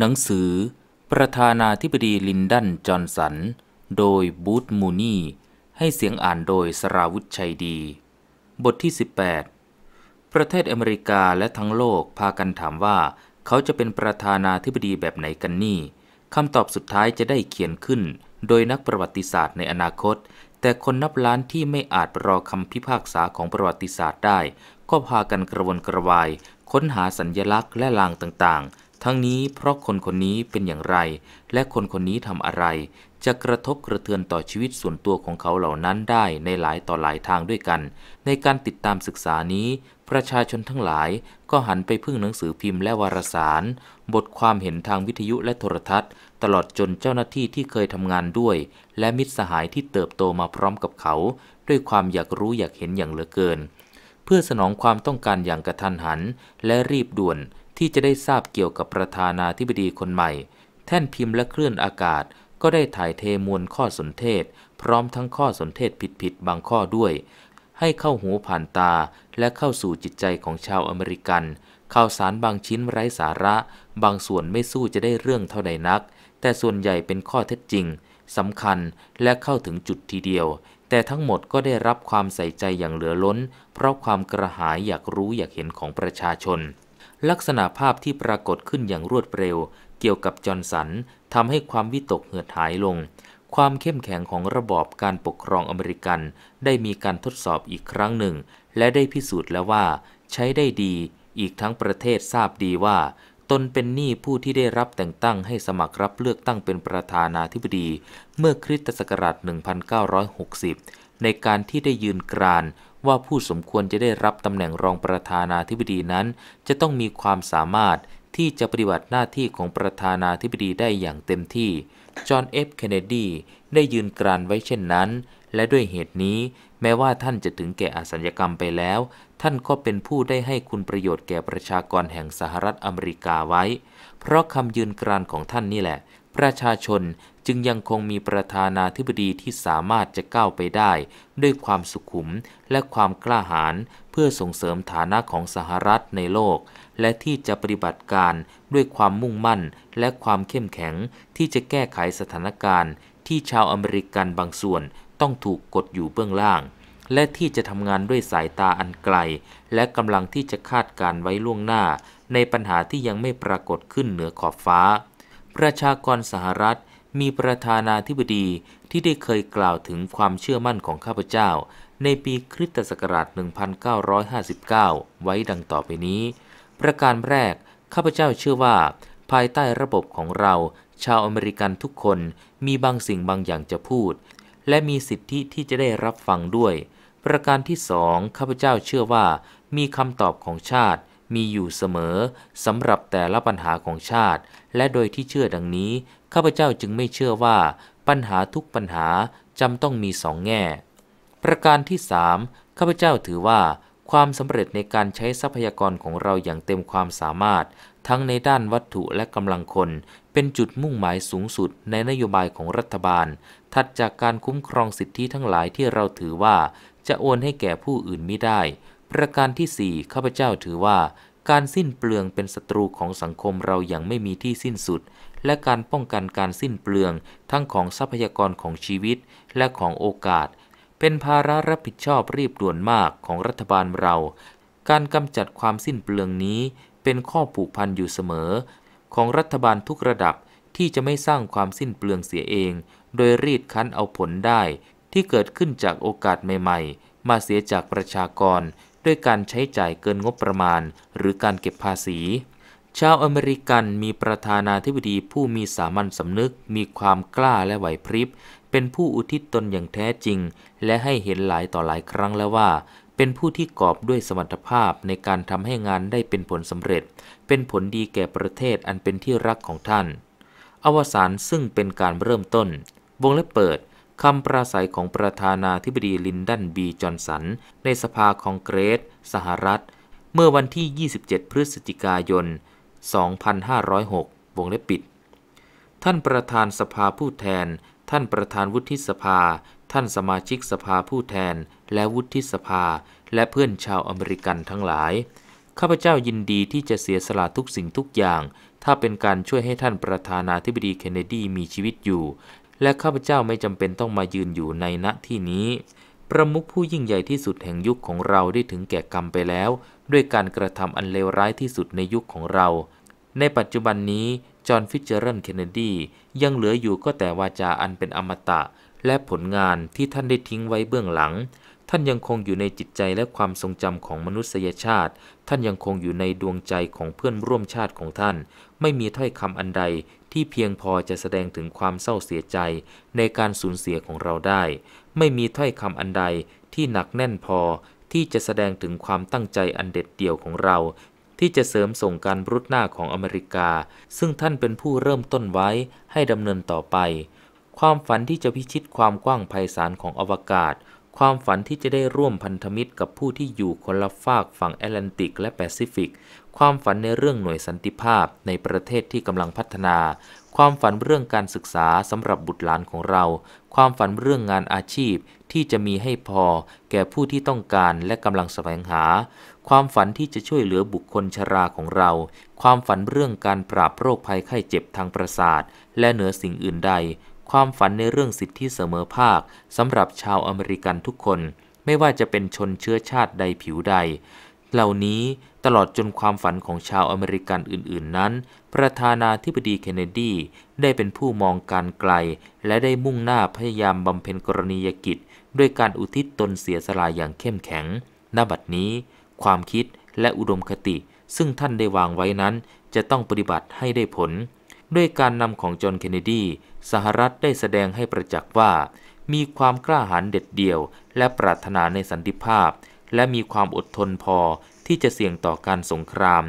หนังสือ ประธานาธิบดีลินดันจอนสันโดยบูธมูนี่ให้เสียงอ่านโดยสราวุิชัยดี บทที่ 18 ประเทศอเมริกาและทั้งโลกพากันถามว่า เขาจะเป็นประธานาธิบดีแบบไหนกันนี่คำตอบสุดท้ายจะได้เขียนขึ้น โดยนักประวัติศาสตร์ในอนาคต แต่คนนับล้านที่ไม่อาจรอคำพิพากษาของประวัติศาสตร์ได้ ก็พากันกระวนกระวาย ค้นหาสัญญลักษณ์และลางต่างๆทั้งนี้เพราะคนคนนี้เป็นอย่างไร และคนคนนี้ทำอะไร จะกระทบกระเทือนต่อชีวิตส่วนตัวของเขาเหล่านั้นได้ในหลายต่อหลายทางด้วยกัน ในการติดตามศึกษานี้ ประชาชนทั้งหลาย ก็หันไปพึ่งหนังสือพิมพ์และวารสาร บทความเห็นทางวิทยุและโทรทัศน์ ตลอดจนเจ้าหน้าที่ที่เคยทำงานด้วย และมิตรสหายที่เติบโตมาพร้อมกับเขา ด้วยความอยากรู้อยากเห็นอย่างเหลือเกิน เพื่อสนองความต้องการอย่างกระทันหันและรีบด่วนที่จะได้ทราบเกี่ยวกับประธานาธิบดีคนใหม่ แท่นพิมพ์และคลื่นอากาศ ก็ได้ถ่ายเทมวลข้อสนเทศ พร้อมทั้งข้อสนเทศผิดๆบางข้อด้วย ให้เข้าหูผ่านตาและเข้าสู่จิตใจของชาวอเมริกัน ข่าวสารบางชิ้นไร้สาระ บางส่วนไม่สู้จะได้เรื่องเท่าใดนัก แต่ส่วนใหญ่เป็นข้อเท็จจริงสำคัญและเข้าถึงจุดทีเดียว แต่ทั้งหมดก็ได้รับความใส่ใจอย่างเหลือล้น เพราะความกระหายอยากรู้อยากเห็นของประชาชนลักษณะภาพที่ปรากฏขึ้นอย่างรวดเร็วเกี่ยวกับจอร์นสัน ทำให้ความวิตกเหือดหายลง ความเข้มแข็งของระบอบการปกครองอเมริกัน ได้มีการทดสอบอีกครั้งหนึ่ง และได้พิสูจน์แล้วว่าใช้ได้ดีอีกทั้งประเทศทราบดีว่าตนเป็นหนี้ผู้ที่ได้รับแต่งตั้งให้สมัครรับเลือกตั้งเป็นประธานาธิบดี เมื่อคริสตศักราช1960 ในการที่ได้ยืนกรานว่าผู้สมควรจะได้รับตำแหน่งรองประธานาธิบดีนั้น จะต้องมีความสามารถที่จะปฏิบัติหน้าที่ของประธานาธิบดีได้อย่างเต็มที่ จอห์น เอฟ เคนเนดีได้ยืนกรานไว้เช่นนั้น และด้วยเหตุนี้แม้ว่าท่านจะถึงแก่อสัญกรรมไปแล้ว ท่านก็เป็นผู้ได้ให้คุณประโยชน์แก่ประชากรแห่งสหรัฐอเมริกาไว้ เพราะคำยืนกรานของท่านนี่แหละประชาชนจึงยังคงมีประธานาธิบดีที่สามารถจะก้าวไปได้ ด้วยความสุขุมและความกล้าหาญเพื่อส่งเสริมฐานะของสหรัฐในโลก และที่จะปฏิบัติการด้วยความมุ่งมั่น และความเข้มแข็งที่จะแก้ไขสถานการณ์ ที่ชาวอเมริกันบางส่วนต้องถูกกดอยู่เบื้องล่าง และที่จะทำงานด้วยสายตาอันไกล และกำลังที่จะคาดการไว้ล่วงหน้า ในปัญหาที่ยังไม่ปรากฏขึ้นเหนือขอบฟ้าประชากรสหรัฐมีประธานาธิบดีที่ได้เคยกล่าวถึงความเชื่อมั่นของข้าพเจ้า ในปีคริสตศักราช 1959 ไว้ดังต่อไปนี้ ประการแรก ข้าพเจ้าเชื่อว่า ภายใต้ระบบของเรา ชาวอเมริกันทุกคนมีบางสิ่งบางอย่างจะพูด และมีสิทธิที่จะได้รับฟังด้วย ประการที่สองข้าพเจ้าเชื่อว่า มีคำตอบของชาติมีอยู่เสมอ สำหรับแต่ละปัญหาของชาติ และโดยที่เชื่อดังนี้ข้าพเจ้าจึงไม่เชื่อว่าปัญหาทุกปัญหาจำต้องมีสองแง่ ประการที่สามข้าพเจ้าถือว่า ความสำเร็จในการใช้ทรัพยากรของเราอย่างเต็มความสามารถ ทั้งในด้านวัตถุและกำลังคน เป็นจุดมุ่งหมายสูงสุดในนโยบายของรัฐบาลถัดจากการคุ้มครองสิทธิทั้งหลายที่เราถือว่า จะโอนให้แก่ผู้อื่นไม่ได้ประการที่สี่ข้าพเจ้าถือว่า การสิ้นเปลืองเป็นศัตรูของสังคมเราอย่างไม่มีที่สิ้นสุด และการป้องกันการสิ้นเปลืองทั้งของทรัพยากรของชีวิตและของโอกาส เป็นภาระรับผิดชอบรีบด่วนมากของรัฐบาลเรา การกำจัดความสิ้นเปลืองนี้เป็นข้อผูกพันอยู่เสมอ ของรัฐบาลทุกระดับที่จะไม่สร้างความสิ้นเปลืองเสียเอง โดยรีดคั้นเอาผลได้ ที่เกิดขึ้นจากโอกาสใหม่ๆ มาเสียจากประชากรด้วยการใช้จ่ายเกินงบประมาณ หรือการเก็บภาษี ชาวอเมริกันมีประธานาธิบดีผู้มีสามัญสำนึก มีความกล้าและไหวพริบเป็นผู้อุทิศตนอย่างแท้จริง และให้เห็นหลายต่อหลายครั้งแล้วว่า เป็นผู้ที่กอบด้วยสมรรถภาพในการทำให้งานได้เป็นผลสำเร็จ เป็นผลดีแก่ประเทศอันเป็นที่รักของท่าน อวสานซึ่งเป็นการเริ่มต้น วงเล็บเปิดคำปราศัยของประธานาธิบดีลินดันบีจอนสันในสภาคองเกรสสหรัฐ เมื่อวันที่ 27 พฤศจิกายน 2506 วงเล็บปิด ท่านประธานสภาผู้แทน ท่านประธานวุฒิสภา ท่านสมาชิกสภาผู้แทนและวุฒิสภาและเพื่อนชาวอเมริกันทั้งหลาย ข้าพเจ้ายินดีที่จะเสียสละทุกสิ่งทุกอย่าง ถ้าเป็นการช่วยให้ท่านประธานาธิบดีเคนเนดีมีชีวิตอยู่และข้าพเจ้าไม่จำเป็นต้องมายืนอยู่ในณที่นี้ ประมุขผู้ยิ่งใหญ่ที่สุดแห่งยุคของเราได้ถึงแก่กรรมไปแล้ว ด้วยการกระทำอันเลวร้ายที่สุดในยุคของเรา ในปัจจุบันนี้จอห์นฟิชเจอร์นเคนเนดียังเหลืออยู่ก็แต่วาจาอันเป็นอมตะ และผลงานที่ท่านได้ทิ้งไว้เบื้องหลัง ท่านยังคงอยู่ในจิตใจและความทรงจำของมนุษยชาติ ท่านยังคงอยู่ในดวงใจของเพื่อนร่วมชาติของท่าน ไม่มีถ้อยคำอันใดที่เพียงพอจะแสดงถึงความเศร้าเสียใจในการสูญเสียของเราได้ ไม่มีถ้อยคำอันใดที่หนักแน่นพอที่จะแสดงถึงความตั้งใจอันเด็ดเดี่ยวของเรา ที่จะเสริมส่งการรุดหน้าของอเมริกา ซึ่งท่านเป็นผู้เริ่มต้นไว้ให้ดำเนินต่อไป ความฝันที่จะพิชิตความกว้างไพศาลของอวกาศความฝันที่จะได้ร่วมพันธมิตรกับผู้ที่อยู่คนละฝากฝั่งแอตแลนติกและแปซิฟิก ความฝันในเรื่องหน่วยสันติภาพในประเทศที่กำลังพัฒนา ความฝันเรื่องการศึกษาสำหรับบุตรหลานของเรา ความฝันเรื่องงานอาชีพที่จะมีให้พอ แก่ผู้ที่ต้องการและกำลังแสวงหา ความฝันที่จะช่วยเหลือบุคคลชราของเรา ความฝันเรื่องการปราบโรคภัยไข้เจ็บทางประสาทและเหนือสิ่งอื่นใดความฝันในเรื่องสิทธิเสมอภาคสำหรับชาวอเมริกันทุกคนไม่ว่าจะเป็นชนเชื้อชาติใดผิวใด เหล่านี้ตลอดจนความฝันของชาวอเมริกันอื่นๆ นั้น ประธานาธิบดีเคนเนดีได้เป็นผู้มองการไกลและได้มุ่งหน้าพยายามบำเพ็ญกรณียกิจ ด้วยการอุทิศตนเสียสละอย่างเข้มแข็งณบัดนี้ ความคิดและอุดมคติ ซึ่งท่านได้วางไว้นั้น จะต้องปฏิบัติให้ได้ผลด้วยการนำของจอห์นเคนเนดี สหรัฐได้แสดงให้ประจักษ์ว่า มีความกล้าหาญเด็ดเดี่ยวและปรารถนาในสันติภาพ และมีความอดทนพอที่จะเสี่ยงต่อการสงคราม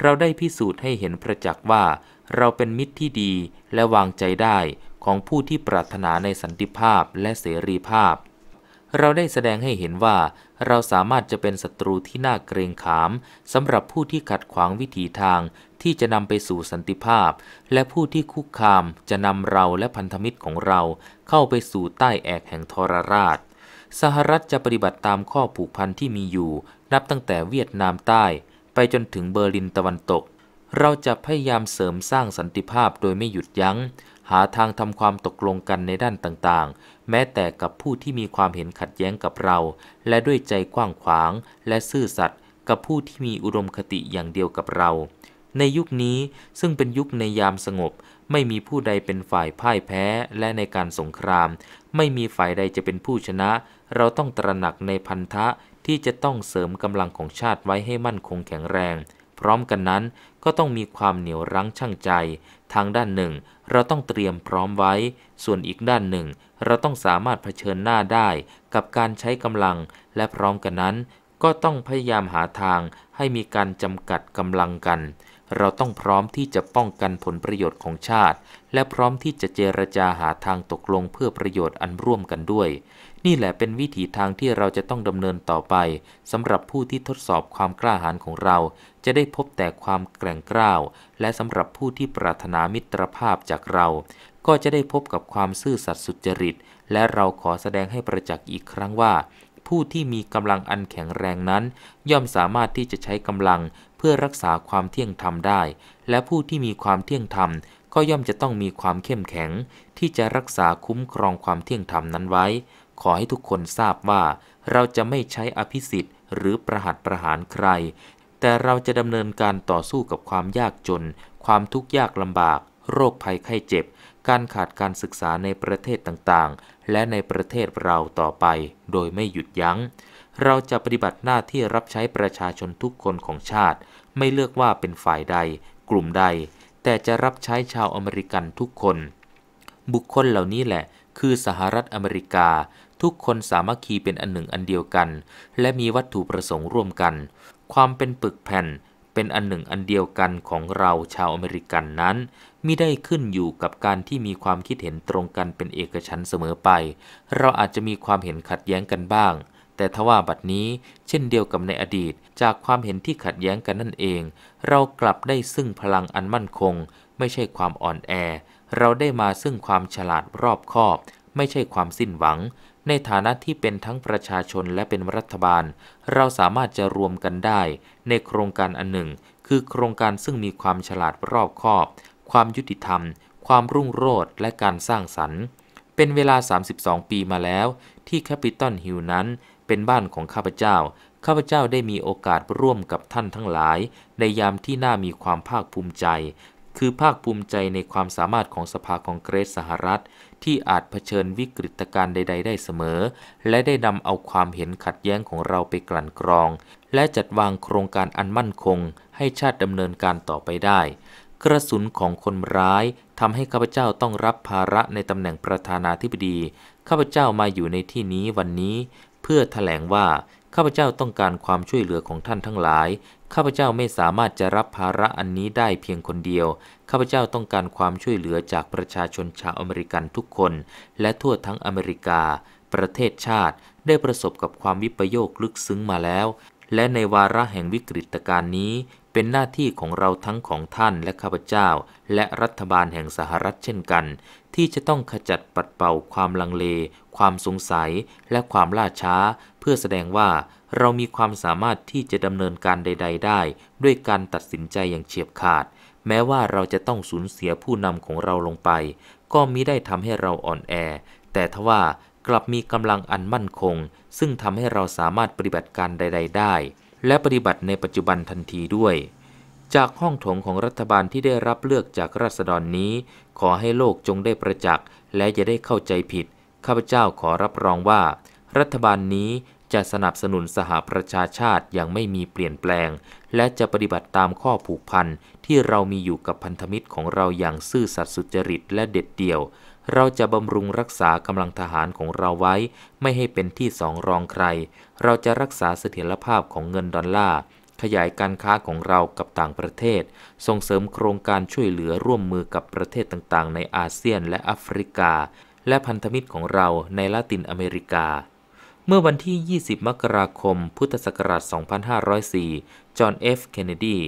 เราได้พิสูจน์ให้เห็นประจักษ์ว่า เราเป็นมิตรที่ดีและวางใจได้ของผู้ที่ปรารถนาในสันติภาพและเสรีภาพเราได้แสดงให้เห็นว่า เราสามารถจะเป็นศัตรูที่น่าเกรงขามสำหรับผู้ที่ขัดขวางวิถีทาง ที่จะนำไปสู่สันติภาพ และผู้ที่คุกคามจะนำเราและพันธมิตรของเราเข้าไปสู่ใต้แอกแห่ง ทรราช สหรัฐจะปฏิบัติตามข้อผูกพันที่มีอยู่ นับตั้งแต่เวียดนามใต้ ไปจนถึงเบอร์ลินตะวันตก เราจะพยายามเสริมสร้างสันติภาพโดยไม่หยุดยัง้ง หาทางทำความตกลงกันในด้านต่างๆแม้แต่กับผู้ที่มีความเห็นขัดแย้งกับเรา และด้วยใจกว้างขวางและซื่อสัตย์กับผู้ที่มีอุดมคติอย่างเดียวกับเรา ในยุคนี้ซึ่งเป็นยุคในยามสงบ ไม่มีผู้ใดเป็นฝ่ายพ่ายแพ้และในการสงครามไม่มีฝ่ายใดจะเป็นผู้ชนะ เราต้องตระหนักในพันธะที่จะต้องเสริมกำลังของชาติไว้ให้มั่นคงแข็งแรง พร้อมกันนั้นก็ต้องมีความเหนียวรั้งชั่งใจ ทางด้านหนึ่งเราต้องเตรียมพร้อมไว้ส่วนอีกด้านหนึ่งเราต้องสามารถเผชิญหน้าได้กับการใช้กำลัง และพร้อมกันนั้น ก็ต้องพยายามหาทางให้มีการจำกัดกำลังกัน เราต้องพร้อมที่จะป้องกันผลประโยชน์ของชาติ และพร้อมที่จะเจรจาหาทางตกลงเพื่อประโยชน์อันร่วมกันด้วย นี่แหละเป็นวิถีทางที่เราจะต้องดำเนินต่อไปสำหรับผู้ที่ทดสอบความกล้าหาญของเรา จะได้พบแต่ความแกร่งกล้าวและสำหรับผู้ที่ปรารถนามิตรภาพจากเราก็จะได้พบกับความซื่อสัตย์สุจริต และเราขอแสดงให้ประจักษ์อีกครั้งว่า ผู้ที่มีกำลังอันแข็งแรงนั้น ย่อมสามารถที่จะใช้กำลังเพื่อรักษาความเที่ยงธรรมได้ และผู้ที่มีความเที่ยงธรรม ก็ย่อมจะต้องมีความเข้มแข็ง ที่จะรักษาคุ้มครองความเที่ยงธรรมนั้นไว้ ขอให้ทุกคนทราบว่า เราจะไม่ใช้อภิสิทธิ์ หรือประหัตประหารใคร แต่เราจะดำเนินการต่อสู้กับความยากจน ความทุกข์ยากลำบาก โรคภัยไข้เจ็บการขาดการศึกษาในประเทศต่างๆ และในประเทศเราต่อไปโดยไม่หยุดยัง้ง เราจะปฏิบัติหน้าที่รับใช้ประชาชนทุกคนของชาติ ไม่เลือกว่าเป็นฝ่ายใด กลุ่มใดแต่จะรับใช้ชาวอเมริกันทุกคน บุคคลเหล่านี้แหละ คือสหรัฐอเมริกา ทุกคนสามัคคีเป็นอันหนึ่งอันเดียวกัน และมีวัตถุประสงค์ร่วมกัน ความเป็นปึกแผ่นเป็นอันหนึ่งอันเดียวกันของเราชาวอเมริกันนั้น มิได้ขึ้นอยู่กับการที่มีความคิดเห็นตรงกันเป็นเอกฉันเสมอไป เราอาจจะมีความเห็นขัดแย้งกันบ้าง แต่ทว่าบัดนี้เช่นเดียวกับในอดีตจากความเห็นที่ขัดแย้งกันนั่นเอง เรากลับได้ซึ่งพลังอันมั่นคง ไม่ใช่ความอ่อนแอ เราได้มาซึ่งความฉลาดรอบคอบ ไม่ใช่ความสิ้นหวังในฐานะที่เป็นทั้งประชาชนและเป็นรัฐบาล เราสามารถจะรวมกันได้ในโครงการอันหนึ่ง คือโครงการซึ่งมีความฉลาดรอบคอบ ความยุติธรรม ความรุ่งโรจน์และการสร้างสรรค์เป็นเวลา 32 ปีมาแล้ว ที่แคปิตอลฮิลนั้นเป็นบ้านของข้าพเจ้า ข้าพเจ้าได้มีโอกาสร่วมกับท่านทั้งหลาย ในยามที่น่ามีความภาคภูมิใจ คือภาคภูมิใจในความสามารถของสภาคองเกรสสหรัฐที่อาจเผชิญวิกฤตการณ์ใด ๆ ได้เสมอ และได้นำเอาความเห็นขัดแย้งของเราไปกลั่นกรอง และจัดวางโครงการอันมั่นคง ให้ชาติดำเนินการต่อไปได้ กระสุนของคนร้ายทำให้ข้าพเจ้าต้องรับภาระในตำแหน่งประธานาธิบดี ข้าพเจ้ามาอยู่ในที่นี้วันนี้เพื่อถแถลงว่าข้าพเจ้าต้องการความช่วยเหลือของท่านทั้งหลายข้าพเจ้าไม่สามารถจะรับภาระอันนี้ได้เพียงคนเดียว ข้าพเจ้าต้องการความช่วยเหลือจากประชาชนชาวอเมริกันทุกคน และทั่วทั้งอเมริกา ประเทศชาติได้ประสบกับความวิปโยคลึกซึ้งมาแล้ว และในวาระแห่งวิกฤตการณ์นี้ เป็นหน้าที่ของเราทั้งของท่านและข้าพเจ้า และรัฐบาลแห่งสหรัฐเช่นกัน ที่จะต้องขจัดปัดเป่าความลังเล ความสงสัย และความล่าช้าเพื่อแสดงว่าเรามีความสามารถที่จะดำเนินการใด ๆ ได้ ด้วยการตัดสินใจอย่างเฉียบขาด แม้ว่าเราจะต้องสูญเสียผู้นำของเราลงไป ก็มิได้ทำให้เราอ่อนแอ แต่ทว่ากลับมีกำลังอันมั่นคง ซึ่งทำให้เราสามารถปฏิบัติการใดๆได้ และปฏิบัติในปัจจุบันทันทีด้วย จากห้องถงของรัฐบาลที่ได้รับเลือกจากราษฎรนี้ ขอให้โลกจงได้ประจักษ์และจะได้เข้าใจผิดข้าพเจ้าขอรับรองว่ารัฐบาลนี้จะสนับสนุนสหประชาชาติอย่างไม่มีเปลี่ยนแปลง และจะปฏิบัติตามข้อผูกพันที่เรามีอยู่กับพันธมิตรของเราอย่างซื่อสัตย์สุจริตและเด็ดเดี่ยว เราจะบำรุงรักษากำลังทหารของเราไว้ไม่ให้เป็นที่สองรองใคร เราจะรักษาเสถียรภาพของเงินดอลลาร์ ขยายการค้าของเรากับต่างประเทศ ส่งเสริมโครงการช่วยเหลือร่วมมือกับประเทศต่างๆ ในอาเซียนและแอฟริกา และพันธมิตรของเราในลาตินอเมริกาเมื่อวันที่ 20 มกราคม พุทธศักราช 2504 จอห์น เอฟ เคนเนดี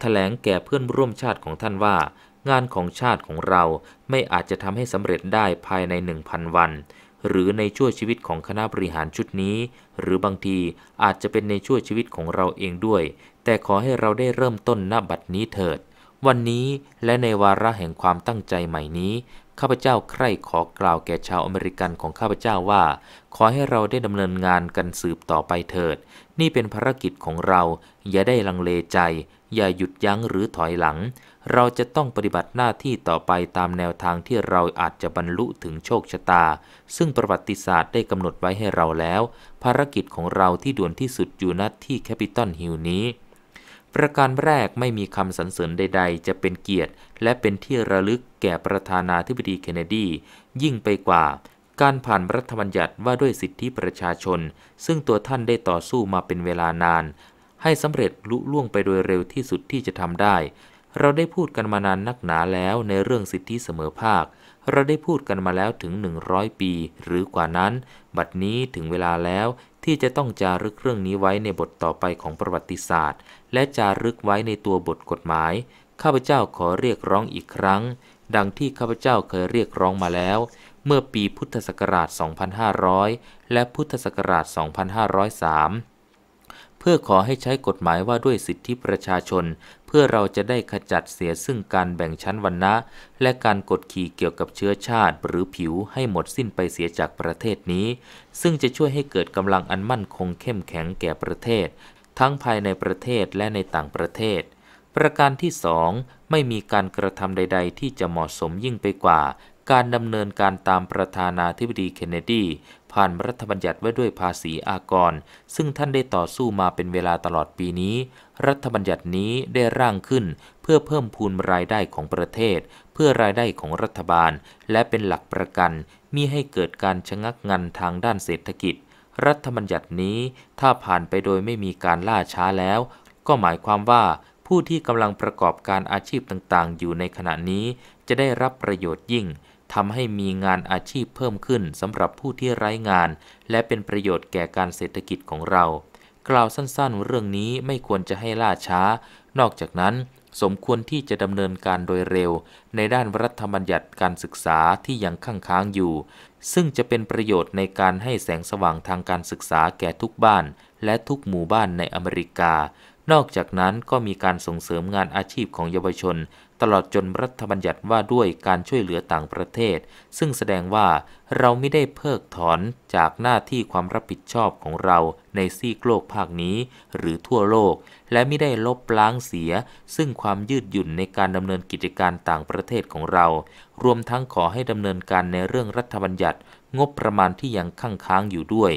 แถลงแก่เพื่อนร่วมชาติของท่านว่า งานของชาติของเราไม่อาจจะทำให้สำเร็จได้ภายใน 1,000 วัน หรือในชั่วชีวิตของคณะบริหารชุดนี้ หรือบางทีอาจจะเป็นในชั่วชีวิตของเราเองด้วย แต่ขอให้เราได้เริ่มต้นณบัดนี้เถิด วันนี้และในวาระแห่งความตั้งใจใหม่นี้ข้าพเจ้าใคร่ขอกล่าวแก่ชาวอเมริกันของข้าพเจ้าว่า ขอให้เราได้ดำเนินงานกันสืบต่อไปเถิด นี่เป็นภารกิจของเรา อย่าได้ลังเลใจ อย่าหยุดยั้งหรือถอยหลัง เราจะต้องปฏิบัติหน้าที่ต่อไปตามแนวทางที่เราอาจจะบรรลุถึงโชคชะตา ซึ่งประวัติศาสตร์ได้กำหนดไว้ให้เราแล้ว ภารกิจของเราที่ด่วนที่สุดอยู่ณที่แคปิตอลฮิลนี้ประการแรกไม่มีคำสรรเสริญใดๆ จะเป็นเกียรติ และเป็นที่ระลึกแก่ประธานาธิบดีเคนเนดี ยิ่งไปกว่า การผ่านรัฐบัญญัติว่าด้วยสิทธิประชาชน ซึ่งตัวท่านได้ต่อสู้มาเป็นเวลานาน ให้สำเร็จลุล่วงไปโดยเร็วที่สุดที่จะทำได้ เราได้พูดกันมานานนักหนาแล้วในเรื่องสิทธิเสมอภาค เราได้พูดกันมาแล้วถึง 100 ปี หรือกว่านั้นบัดนี้ถึงเวลาแล้วที่จะต้องจารึกเรื่องนี้ไว้ในบทต่อไปของประวัติศาสตร์และจารึกไว้ในตัวบทกฎหมาย ข้าพเจ้าขอเรียกร้องอีกครั้ง ดังที่ข้าพเจ้าเคยเรียกร้องมาแล้ว เมื่อปีพุทธศักราช 2500 และพุทธศักราช 2503 เพื่อขอให้ใช้กฎหมายว่าด้วยสิทธิประชาชน เพื่อเราจะได้ขจัดเสียซึ่งการแบ่งชั้นวรรณะและการกดขี่เกี่ยวกับเชื้อชาติหรือผิวให้หมดสิ้นไปเสียจากประเทศนี้ ซึ่งจะช่วยให้เกิดกำลังอันมั่นคงเข้มแข็งแก่ประเทศทั้งภายในประเทศและในต่างประเทศ ประการที่สอง ไม่มีการกระทำใด ๆ ที่จะเหมาะสมยิ่งไปกว่า การดำเนินการตามประธานาธิบดีเคนเนดี ผ่านรัฐบัญญัติไว้ด้วยภาษีอากร ซึ่งท่านได้ต่อสู้มาเป็นเวลาตลอดปีนี้ รัฐบัญญัตินี้ได้ร่างขึ้นเพื่อเพิ่มพูนรายได้ของประเทศ เพื่อรายได้ของรัฐบาล และเป็นหลักประกันมิให้เกิดการชะงักงันทางด้านเศรษฐกิจรัฐธรรมนญัตินี้ ถ้าผ่านไปโดยไม่มีการล่าช้าแล้วก็หมายความว่าผู้ที่กำลังประกอบการอาชีพต่างๆ อยู่ในขณะนี้ จะได้รับประโยชน์ยิ่งทำให้มีงานอาชีพเพิ่มขึ้นสำหรับผู้ที่ไร้งาน และเป็นประโยชน์แก่การเศรษฐกิจของเรา กล่าวสั้นๆ เรื่องนี้ไม่ควรจะให้ล่าช้า นอกจากนั้นสมควรที่จะดำเนินการโดยเร็วในด้านรัฐบรญญัติการศึกษาที่ยังค้างค้างอยู่ ซึ่งจะเป็นประโยชน์ในการให้แสงสว่างทางการศึกษาแก่ทุกบ้านและทุกหมู่บ้านในอเมริกานอกจากนั้นก็มีการส่งเสริมงานอาชีพของเยาวชนตลอดจนรัฐบัญญัติว่าด้วยการช่วยเหลือต่างประเทศ ซึ่งแสดงว่า เราไม่ได้เพิกถอนจากหน้าที่ความรับผิดชอบของเราในซีกโลกภาคนี้หรือทั่วโลก และไม่ได้ลบล้างเสีย ซึ่งความยืดหยุ่นในการดำเนินกิจการต่างประเทศของเรา รวมทั้งขอให้ดำเนินการในเรื่องรัฐบัญญัติงบประมาณที่ยังค้างค้างอยู่ด้วย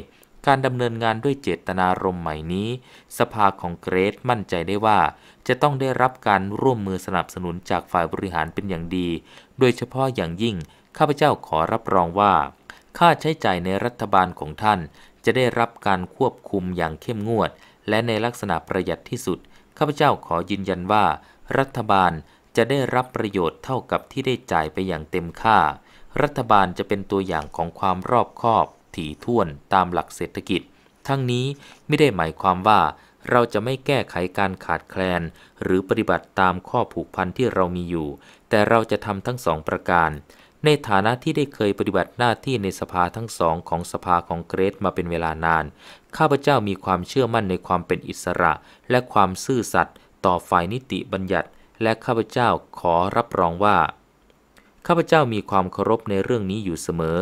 การดำเนินงานด้วยเจตนารมณ์ใหม่นี้ สภาของเกรสมั่นใจได้ว่า จะต้องได้รับการร่วมมือสนับสนุนจากฝ่ายบริหารเป็นอย่างดี โดยเฉพาะอย่างยิ่ง ข้าพเจ้าขอรับรองว่า ค่าใช้จ่ายในรัฐบาลของท่านจะได้รับการควบคุมอย่างเข้มงวด และในลักษณะประหยัดที่สุด ข้าพเจ้าขอยืนยันว่า รัฐบาลจะได้รับประโยชน์เท่ากับที่ได้จ่ายไปอย่างเต็มค่า รัฐบาลจะเป็นตัวอย่างของความรอบคอบถี่ถ้วนตามหลักเศรษฐกิจ ทั้งนี้ไม่ได้หมายความว่า เราจะไม่แก้ไขการขาดแคลนหรือปฏิบัติตามข้อผูกพันที่เรามีอยู่ แต่เราจะทำทั้งสองประการ ในฐานะที่ได้เคยปฏิบัติหน้าที่ในสภาทั้งสองของสภาของเกรซมาเป็นเวลานาน ข้าพเจ้ามีความเชื่อมั่นในความเป็นอิสระ และความซื่อสัตย์ต่อฝ่ายนิติบัญญัติ และข้าพเจ้าขอรับรองว่า ข้าพเจ้ามีความเคารพในเรื่องนี้อยู่เสมอ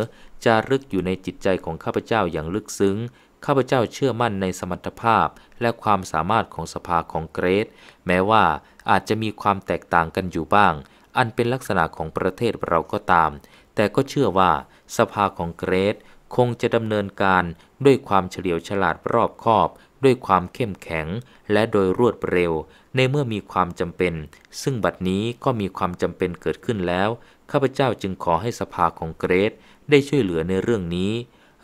จะรึกอยู่ในจิตใจของข้าพเจ้าอย่างลึกซึ้ง ข้าพเจ้าเชื่อมั่นในสมรรถภาพ และความสามารถของสภาของเกรสแม้ว่าอาจจะมีความแตกต่างกันอยู่บ้าง อันเป็นลักษณะของประเทศเราก็ตาม แต่ก็เชื่อว่า สภาของเกรสคงจะดำเนินการด้วยความเฉลียวฉลาดรอบคอบ ด้วยความเข้มแข็งและโดยรวดเร็ว ในเมื่อมีความจำเป็น ซึ่งบัดนี้ก็มีความจำเป็นเกิดขึ้นแล้ว ข้าพเจ้าจึงขอให้สภาของเกรสได้ช่วยเหลือในเรื่องนี้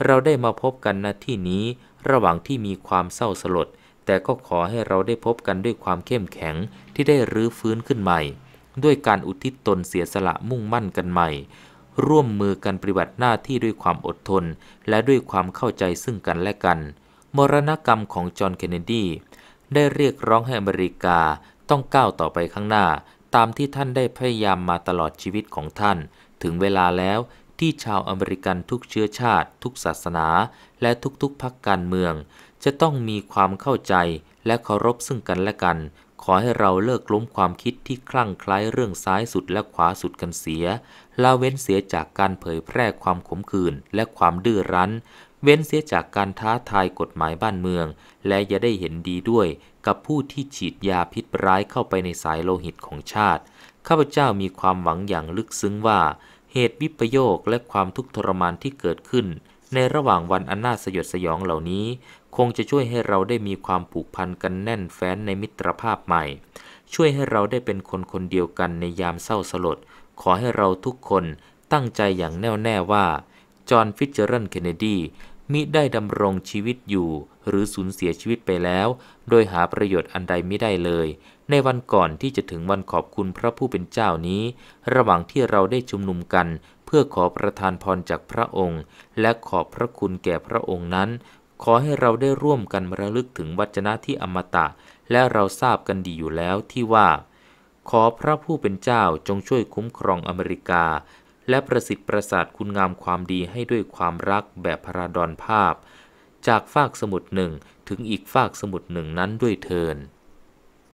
เราได้มาพบกันณที่นี้ ระหว่างที่มีความเศร้าสลด แต่ก็ขอให้เราได้พบกันด้วยความเข้มแข็งที่ได้รื้อฟื้นขึ้นใหม่ ด้วยการอุทิศตนเสียสละมุ่งมั่นกันใหม่ ร่วมมือกันปฏิบัติหน้าที่ด้วยความอดทนและด้วยความเข้าใจซึ่งกันและกันมรณกรรมของจอห์นเคนเนดี ได้เรียกร้องให้อเมริกาต้องก้าวต่อไปข้างหน้าตามที่ท่านได้พยายามมาตลอดชีวิตของท่าน ถึงเวลาแล้วที่ชาวอเมริกันทุกเชื้อชาติ ทุกศาสนา และทุกๆพักการเมือง จะต้องมีความเข้าใจ และเคารพซึ่งกันและกัน ขอให้เราเลิกล้มความคิดที่คลั่งไคล้เรื่องซ้ายสุดและขวาสุดกันเสียละเว้นเสียจากการเผยแพร่ความขมขื่นและความดื้อรั้น เว้นเสียจากการท้าทายกฎหมายบ้านเมือง และอย่าได้เห็นดีด้วยกับผู้ที่ฉีดยาพิษร้ายเข้าไปในสายโลหิตของชาติข้าพเจ้ามีความหวังอย่างลึกซึ้งว่าเหตุวิปโยคและความทุกข์ทรมานที่เกิดขึ้น ในระหว่างวันอันน่าสยดสยองเหล่านี้ คงจะช่วยให้เราได้มีความผูกพันกันแน่นแฟ้นในมิตรภาพใหม่ ช่วยให้เราได้เป็นคนคนเดียวกันในยามเศร้าสลด ขอให้เราทุกคนตั้งใจอย่างแน่วแน่ว่าจอห์นฟิชเจอร์นเคนเนดีมิได้ดำรงชีวิตอยู่ หรือสูญเสียชีวิตไปแล้ว โดยหาประโยชน์อันใดไม่ได้เลย ในวันก่อนที่จะถึงวันขอบคุณพระผู้เป็นเจ้านี้ ระหว่างที่เราได้ชุมนุมกัน เพื่อขอประทานพรจากพระองค์ และขอบพระคุณแก่พระองค์นั้น ขอให้เราได้ร่วมกันระลึกถึงวจนะที่อมตะ และเราทราบกันดีอยู่แล้วที่ว่า ขอพระผู้เป็นเจ้าจงช่วยคุ้มครองอเมริกาและประสิทธิ์ประสาทคุณงามความดีให้ด้วยความรักแบบพระดอนภาพ จากฝากสมุดหนึ่งถึงอีกฝากสมุดหนึ่งนั้นด้วยเทิน